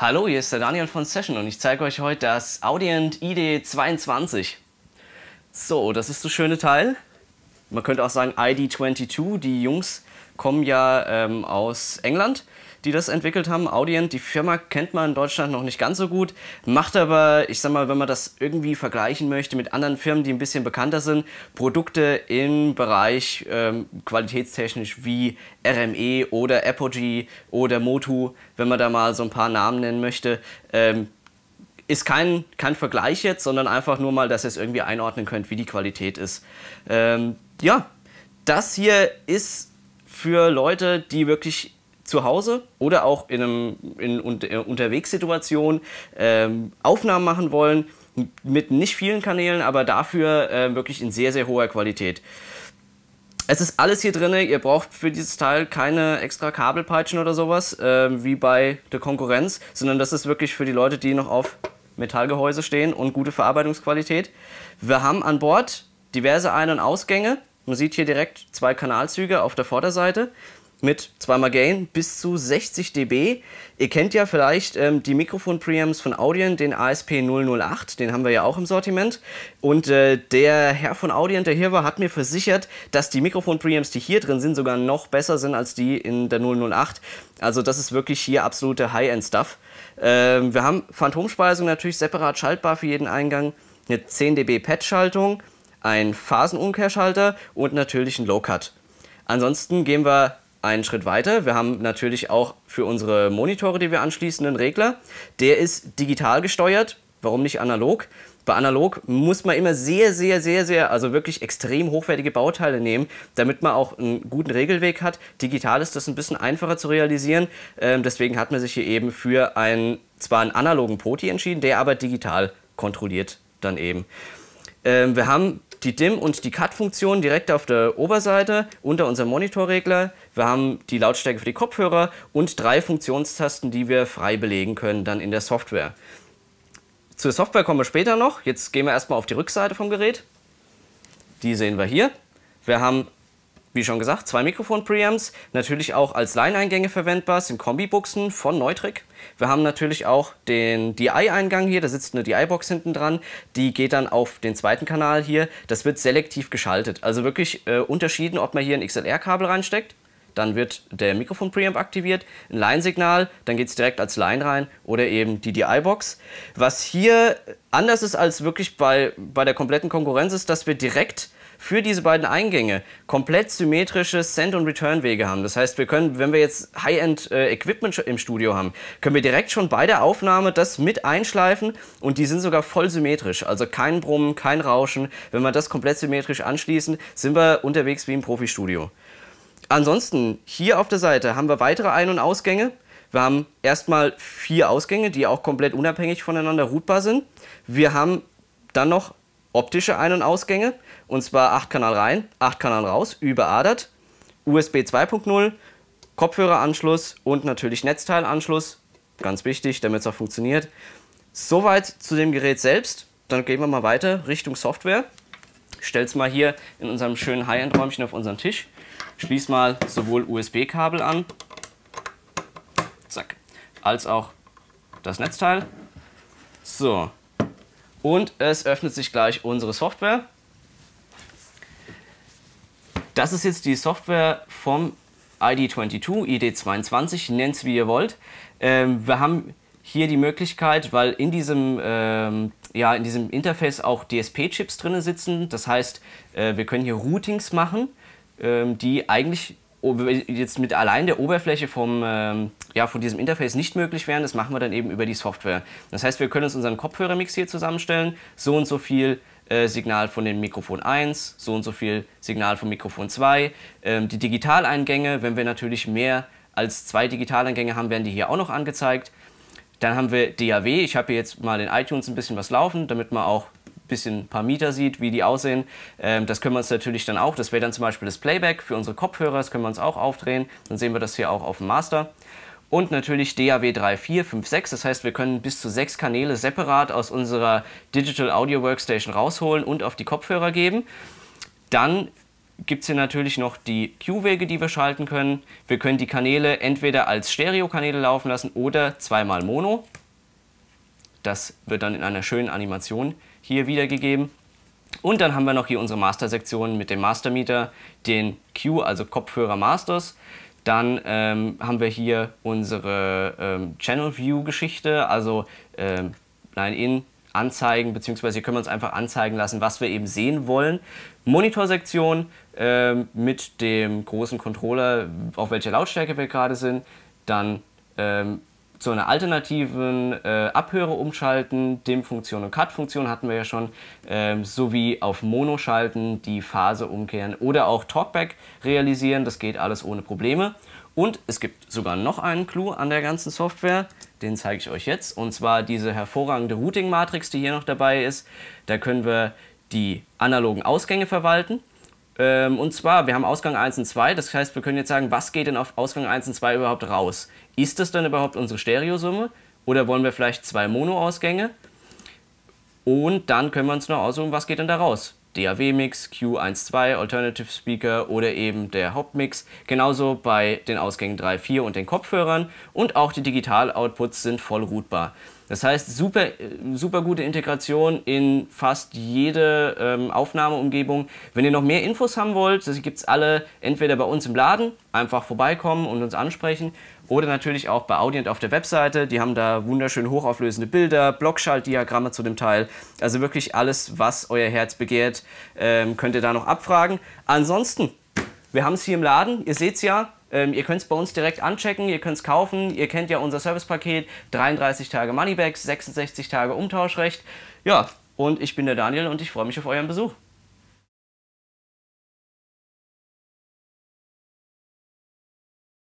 Hallo, hier ist der Daniel von Session und ich zeige euch heute das Audient ID22. So, das ist das schöne Teil. Man könnte auch sagen ID22, die Jungs kommen ja ähm, aus England, die das entwickelt haben. Audient, die Firma kennt man in Deutschland noch nicht ganz so gut, macht aber, ich sag mal, wenn man das irgendwie vergleichen möchte mit anderen Firmen, die ein bisschen bekannter sind, Produkte im Bereich ähm, qualitätstechnisch wie RME oder Apogee oder Motu, wenn man da mal so ein paar Namen nennen möchte. Ähm, ist kein, kein Vergleich jetzt, sondern einfach nur mal, dass ihr es irgendwie einordnen könnt, wie die Qualität ist. Ähm, ja, das hier ist für Leute, die wirklich zu Hause oder auch in, einem, in unter, äh, Unterwegssituationen ähm, Aufnahmen machen wollen, mit nicht vielen Kanälen, aber dafür äh, wirklich in sehr, sehr hoher Qualität. Es ist alles hier drin, ihr braucht für dieses Teil keine extra Kabelpeitschen oder sowas, äh, wie bei der Konkurrenz, sondern das ist wirklich für die Leute, die noch auf Metallgehäuse stehen und gute Verarbeitungsqualität. Wir haben an Bord diverse Ein- und Ausgänge, man sieht hier direkt zwei Kanalzüge auf der Vorderseite mit zweimal Gain bis zu 60 dB. Ihr kennt ja vielleicht ähm, die Mikrofon-Preamps von Audient, den ASP008, den haben wir ja auch im Sortiment. Und äh, der Herr von Audient, der hier war, hat mir versichert, dass die Mikrofon-Preamps, die hier drin sind, sogar noch besser sind als die in der 008. Also das ist wirklich hier absolute High-End-Stuff. Ähm, wir haben Phantomspeisung natürlich separat schaltbar für jeden Eingang, eine 10 dB pad schaltung einen Phasenumkehrschalter und natürlich einen Low-Cut. Ansonsten gehen wir einen Schritt weiter. Wir haben natürlich auch für unsere Monitore, die wir anschließen, einen Regler. Der ist digital gesteuert. Warum nicht analog? Bei analog muss man immer sehr, sehr, sehr, sehr, also wirklich extrem hochwertige Bauteile nehmen, damit man auch einen guten Regelweg hat. Digital ist das ein bisschen einfacher zu realisieren. Ähm, deswegen hat man sich hier eben für einen, zwar einen analogen Poti entschieden, der aber digital kontrolliert dann eben. Ähm, wir haben die DIM- und die Cut-Funktion direkt auf der Oberseite unter unserem Monitorregler. Wir haben die Lautstärke für die Kopfhörer und drei Funktionstasten, die wir frei belegen können dann in der Software. Zur Software kommen wir später noch. Jetzt gehen wir erstmal auf die Rückseite vom Gerät. Die sehen wir hier. Wir haben wie schon gesagt, zwei Mikrofon-Preamps, natürlich auch als Line-Eingänge verwendbar, sind Kombibuchsen von Neutrik. Wir haben natürlich auch den DI-Eingang hier, da sitzt eine DI-Box hinten dran, die geht dann auf den zweiten Kanal hier. Das wird selektiv geschaltet, also wirklich äh, unterschieden, ob man hier ein XLR-Kabel reinsteckt, dann wird der Mikrofon-Preamp aktiviert, ein Line-Signal, dann geht es direkt als Line rein oder eben die DI-Box. Was hier anders ist als wirklich bei, bei der kompletten Konkurrenz ist, dass wir direkt für diese beiden Eingänge komplett symmetrische Send- und Return-Wege haben. Das heißt, wir können, wenn wir jetzt High-End-Equipment äh, im Studio haben, können wir direkt schon bei der Aufnahme das mit einschleifen und die sind sogar voll symmetrisch. Also kein Brummen, kein Rauschen. Wenn wir das komplett symmetrisch anschließen, sind wir unterwegs wie im Profi-Studio. Ansonsten, hier auf der Seite haben wir weitere Ein- und Ausgänge. Wir haben erstmal vier Ausgänge, die auch komplett unabhängig voneinander routbar sind. Wir haben dann noch optische Ein- und Ausgänge, und zwar 8 Kanal rein, 8 Kanal raus, überadert, USB 2.0, Kopfhöreranschluss und natürlich Netzteilanschluss, ganz wichtig, damit es auch funktioniert. Soweit zu dem Gerät selbst, dann gehen wir mal weiter Richtung Software. Ich es mal hier in unserem schönen High-End-Räumchen auf unseren Tisch. Schließ mal sowohl USB-Kabel an, zack, als auch das Netzteil. So, und es öffnet sich gleich unsere Software. Das ist jetzt die Software vom ID22, ID22, nennt es wie ihr wollt. Ähm, wir haben hier die Möglichkeit, weil in diesem, ähm, ja, in diesem Interface auch DSP-Chips drin sitzen. Das heißt, äh, wir können hier Routings machen, ähm, die eigentlich jetzt mit allein der Oberfläche vom, ähm, ja, von diesem Interface nicht möglich wären, das machen wir dann eben über die Software. Das heißt, wir können uns unseren Kopfhörermix hier zusammenstellen, so und so viel äh, Signal von dem Mikrofon 1, so und so viel Signal vom Mikrofon 2, ähm, die Digitaleingänge, wenn wir natürlich mehr als zwei Digitaleingänge haben, werden die hier auch noch angezeigt. Dann haben wir DAW, ich habe hier jetzt mal in iTunes ein bisschen was laufen, damit man auch bisschen ein paar Meter sieht, wie die aussehen. Ähm, das können wir uns natürlich dann auch, das wäre dann zum Beispiel das Playback für unsere Kopfhörer, das können wir uns auch aufdrehen. Dann sehen wir das hier auch auf dem Master. Und natürlich DAW 3, 4, 5, 6. Das heißt, wir können bis zu sechs Kanäle separat aus unserer Digital Audio Workstation rausholen und auf die Kopfhörer geben. Dann gibt es hier natürlich noch die Q-Wege, die wir schalten können. Wir können die Kanäle entweder als Stereo-Kanäle laufen lassen oder zweimal Mono. Das wird dann in einer schönen Animation hier wiedergegeben. Und dann haben wir noch hier unsere Master-Sektion mit dem Master-Meter, den Q, also Kopfhörer Masters. Dann ähm, haben wir hier unsere ähm, Channel-View-Geschichte, also ähm, Line-In, anzeigen, beziehungsweise hier können wir uns einfach anzeigen lassen, was wir eben sehen wollen. Monitorsektion äh, mit dem großen Controller, auf welcher Lautstärke wir gerade sind. Dann ähm, zu einer alternativen äh, Abhöre umschalten, Dim-Funktion und Cut-Funktion hatten wir ja schon, ähm, sowie auf Mono schalten, die Phase umkehren oder auch Talkback realisieren, das geht alles ohne Probleme. Und es gibt sogar noch einen Clou an der ganzen Software, den zeige ich euch jetzt, und zwar diese hervorragende Routing-Matrix, die hier noch dabei ist. Da können wir die analogen Ausgänge verwalten, ähm, und zwar, wir haben Ausgang 1 und 2, das heißt, wir können jetzt sagen, was geht denn auf Ausgang 1 und 2 überhaupt raus? Ist das dann überhaupt unsere Stereosumme? Oder wollen wir vielleicht zwei Mono-Ausgänge? Und dann können wir uns noch aussuchen, was geht denn da raus? DAW-Mix, Q1.2, Alternative Speaker oder eben der Hauptmix. Genauso bei den Ausgängen 3, 4 und den Kopfhörern. Und auch die Digital-Outputs sind voll routbar. Das heißt, super, super gute Integration in fast jede ähm, Aufnahmeumgebung. Wenn ihr noch mehr Infos haben wollt, das gibt es alle entweder bei uns im Laden, einfach vorbeikommen und uns ansprechen, oder natürlich auch bei Audient auf der Webseite. Die haben da wunderschön hochauflösende Bilder, Blockschaltdiagramme zu dem Teil. Also wirklich alles, was euer Herz begehrt, ähm, könnt ihr da noch abfragen. Ansonsten, wir haben es hier im Laden. Ihr seht es ja, ähm, ihr könnt es bei uns direkt anchecken, ihr könnt es kaufen. Ihr kennt ja unser Servicepaket: 33 Tage Moneybags, 66 Tage Umtauschrecht. Ja, und ich bin der Daniel und ich freue mich auf euren Besuch.